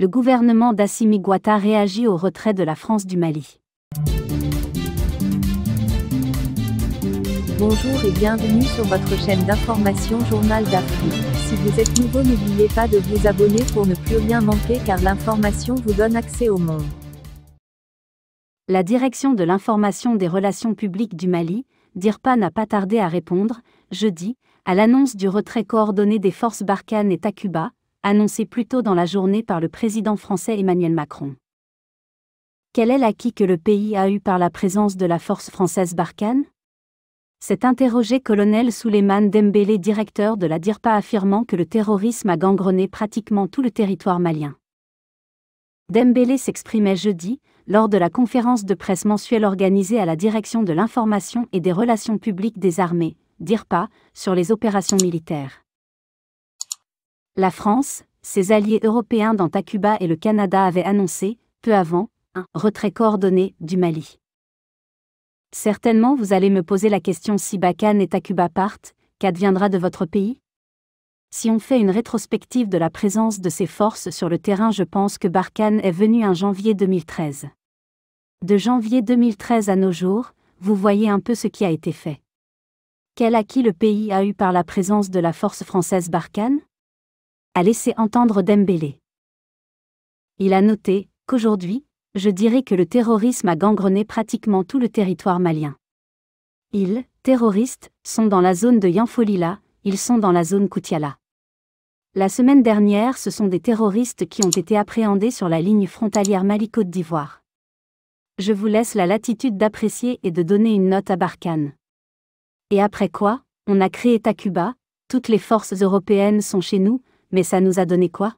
le gouvernement d'Assimi Goïta réagit au retrait de la France du Mali. Bonjour et bienvenue sur votre chaîne d'information Journal d'Afrique. Si vous êtes nouveau, n'oubliez pas de vous abonner pour ne plus rien manquer car l'information vous donne accès au monde. La direction de l'information des relations publiques du Mali, DIRPA n'a pas tardé à répondre, jeudi, à l'annonce du retrait coordonné des forces Barkhane et Takuba, annoncé plus tôt dans la journée par le président français Emmanuel Macron. Quel est l'acquis que le pays a eu par la présence de la force française Barkhane s'est interrogé colonel Souleymane Dembélé, directeur de la DIRPA, affirmant que le terrorisme a gangrené pratiquement tout le territoire malien. Dembélé s'exprimait jeudi, lors de la conférence de presse mensuelle organisée à la direction de l'information et des relations publiques des armées, DIRPA, sur les opérations militaires. La France, ses alliés européens dans Takuba et le Canada avaient annoncé, peu avant, un retrait coordonné du Mali. Certainement vous allez me poser la question si Bakan et Takuba partent, qu'adviendra de votre pays si on fait une rétrospective de la présence de ces forces sur le terrain, je pense que Barkhane est venu en janvier 2013. De janvier 2013 à nos jours, vous voyez un peu ce qui a été fait. Quel acquis le pays a eu par la présence de la force française Barkhane a laissé entendre Dembélé. Il a noté qu'aujourd'hui, je dirais que le terrorisme a gangrené pratiquement tout le territoire malien. Ils, terroristes, sont dans la zone de Yanfolila, ils sont dans la zone Koutiala. La semaine dernière, ce sont des terroristes qui ont été appréhendés sur la ligne frontalière Mali-Côte d'Ivoire. Je vous laisse la latitude d'apprécier et de donner une note à Barkhane. Et après quoi, on a créé Tacuba, toutes les forces européennes sont chez nous, mais ça nous a donné quoi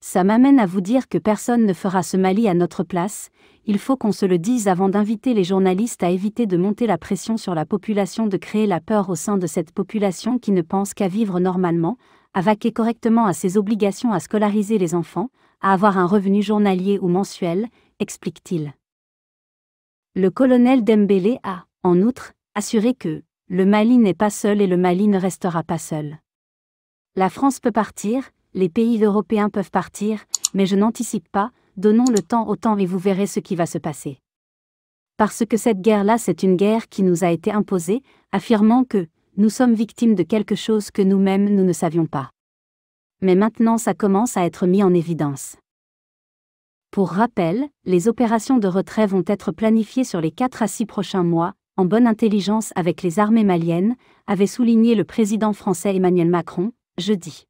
Ça m'amène à vous dire que personne ne fera ce Mali à notre place, il faut qu'on se le dise avant d'inviter les journalistes à éviter de monter la pression sur la population, de créer la peur au sein de cette population qui ne pense qu'à vivre normalement, à vaquer correctement à ses obligations à scolariser les enfants, à avoir un revenu journalier ou mensuel, explique-t-il. Le colonel Dembélé a, en outre, assuré que le Mali n'est pas seul et le Mali ne restera pas seul. La France peut partir, les pays européens peuvent partir, mais je n'anticipe pas, donnons le temps au temps et vous verrez ce qui va se passer. Parce que cette guerre-là, c'est une guerre qui nous a été imposée, affirmant que nous sommes victimes de quelque chose que nous-mêmes nous ne savions pas. Mais maintenant ça commence à être mis en évidence. Pour rappel, les opérations de retrait vont être planifiées sur les 4 à 6 prochains mois, en bonne intelligence avec les armées maliennes, avait souligné le président français Emmanuel Macron, jeudi.